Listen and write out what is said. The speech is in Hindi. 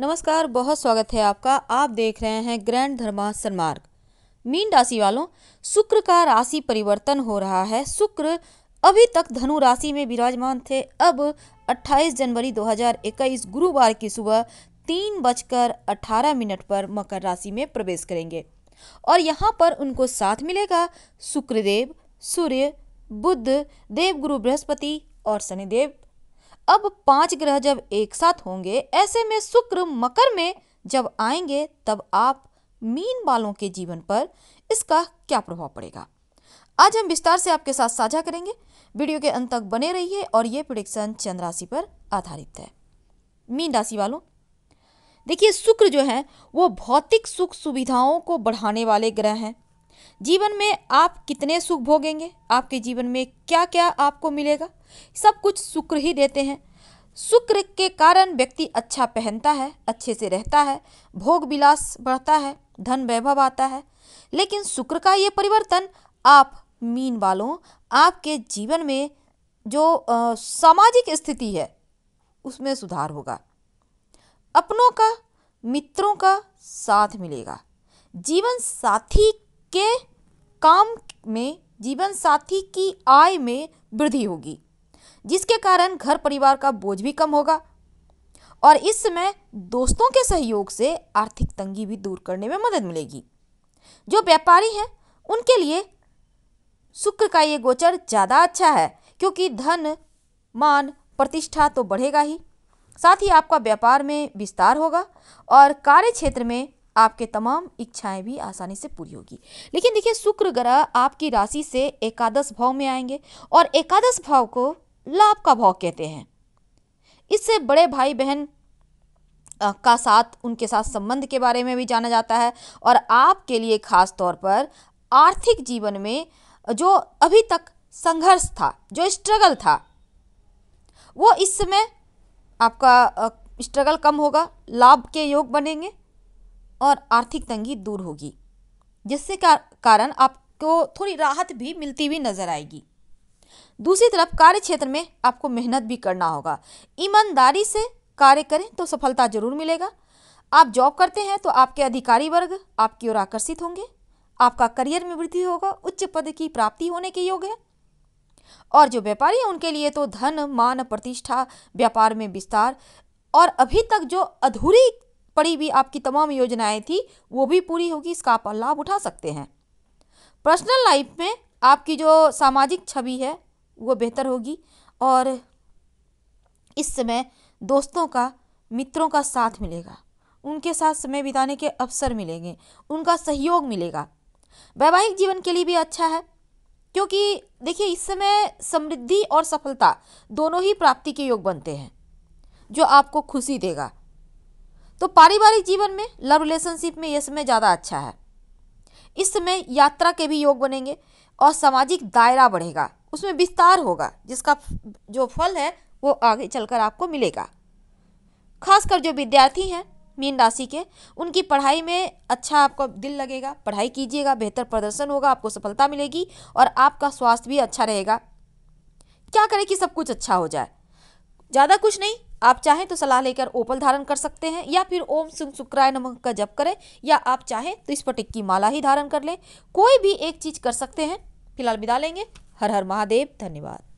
नमस्कार बहुत स्वागत है आपका आप देख रहे हैं ग्रैंड धर्मा सन्मार्ग मीन राशि वालों शुक्र का राशि परिवर्तन हो रहा है शुक्र अभी तक धनु राशि में विराजमान थे अब 28 जनवरी 2021 गुरुवार की सुबह तीन बजकर अठारह मिनट पर मकर राशि में प्रवेश करेंगे और यहाँ पर उनको साथ मिलेगा शुक्रदेव सूर्य बुद्ध देवगुरु बृहस्पति और शनिदेव अब पांच ग्रह जब एक साथ होंगे ऐसे में शुक्र मकर में जब आएंगे तब आप मीन वालों के जीवन पर इसका क्या प्रभाव पड़ेगा आज हम विस्तार से आपके साथ साझा करेंगे वीडियो के अंत तक बने रहिए और ये प्रोडिक्शन चंद्र राशि पर आधारित है मीन राशि वालों देखिए शुक्र जो है वो भौतिक सुख सुविधाओं को बढ़ाने वाले ग्रह हैं जीवन में आप कितने सुख भोगेंगे आपके जीवन में क्या क्या आपको मिलेगा सब कुछ शुक्र ही देते हैं शुक्र के कारण व्यक्ति अच्छा पहनता है अच्छे से रहता है भोग विलास बढ़ता है धन वैभव आता है लेकिन शुक्र का ये परिवर्तन आप मीन वालों आपके जीवन में जो सामाजिक स्थिति है उसमें सुधार होगा अपनों का मित्रों का साथ मिलेगा जीवन साथी के काम में जीवन साथी की आय में वृद्धि होगी जिसके कारण घर परिवार का बोझ भी कम होगा और इस समय दोस्तों के सहयोग से आर्थिक तंगी भी दूर करने में मदद मिलेगी जो व्यापारी हैं उनके लिए शुक्र का ये गोचर ज़्यादा अच्छा है क्योंकि धन मान प्रतिष्ठा तो बढ़ेगा ही साथ ही आपका व्यापार में विस्तार होगा और कार्य क्षेत्र में आपके तमाम इच्छाएं भी आसानी से पूरी होगी लेकिन देखिए शुक्र ग्रह आपकी राशि से एकादश भाव में आएंगे और एकादश भाव को लाभ का भाव कहते हैं इससे बड़े भाई बहन का साथ उनके साथ संबंध के बारे में भी जाना जाता है और आपके लिए खास तौर पर आर्थिक जीवन में जो अभी तक संघर्ष था जो स्ट्रगल था वो इस समय आपका स्ट्रगल कम होगा लाभ के योग बनेंगे और आर्थिक तंगी दूर होगी जिससे कारण आपको थोड़ी राहत भी मिलती हुई नज़र आएगी दूसरी तरफ कार्य क्षेत्र में आपको मेहनत भी करना होगा ईमानदारी से कार्य करें तो सफलता जरूर मिलेगा आप जॉब करते हैं तो आपके अधिकारी वर्ग आपकी ओर आकर्षित होंगे आपका करियर में वृद्धि होगा उच्च पद की प्राप्ति होने के योग है और जो व्यापारी हैं उनके लिए तो धन मान प्रतिष्ठा व्यापार में विस्तार और अभी तक जो अधूरी पड़ी भी आपकी तमाम योजनाएं थी वो भी पूरी होगी इसका आप लाभ उठा सकते हैं पर्सनल लाइफ में आपकी जो सामाजिक छवि है वो बेहतर होगी और इस समय दोस्तों का मित्रों का साथ मिलेगा उनके साथ समय बिताने के अवसर मिलेंगे उनका सहयोग मिलेगा वैवाहिक जीवन के लिए भी अच्छा है क्योंकि देखिए इस समय समृद्धि और सफलता दोनों ही प्राप्ति के योग बनते हैं जो आपको खुशी देगा तो पारिवारिक जीवन में लव रिलेशनशिप में यह समय ज़्यादा अच्छा है इस समय यात्रा के भी योग बनेंगे और सामाजिक दायरा बढ़ेगा उसमें विस्तार होगा जिसका जो फल है वो आगे चलकर आपको मिलेगा खासकर जो विद्यार्थी हैं मीन राशि के उनकी पढ़ाई में अच्छा आपको दिल लगेगा पढ़ाई कीजिएगा बेहतर प्रदर्शन होगा आपको सफलता मिलेगी और आपका स्वास्थ्य भी अच्छा रहेगा क्या करें कि सब कुछ अच्छा हो जाए ज़्यादा कुछ नहीं आप चाहें तो सलाह लेकर ओपल धारण कर सकते हैं या फिर ओम सिंह शुक्राय नमक का जप करें या आप चाहें तो इस पटिक की माला ही धारण कर लें कोई भी एक चीज़ कर सकते हैं फिलहाल विदा लेंगे हर हर महादेव धन्यवाद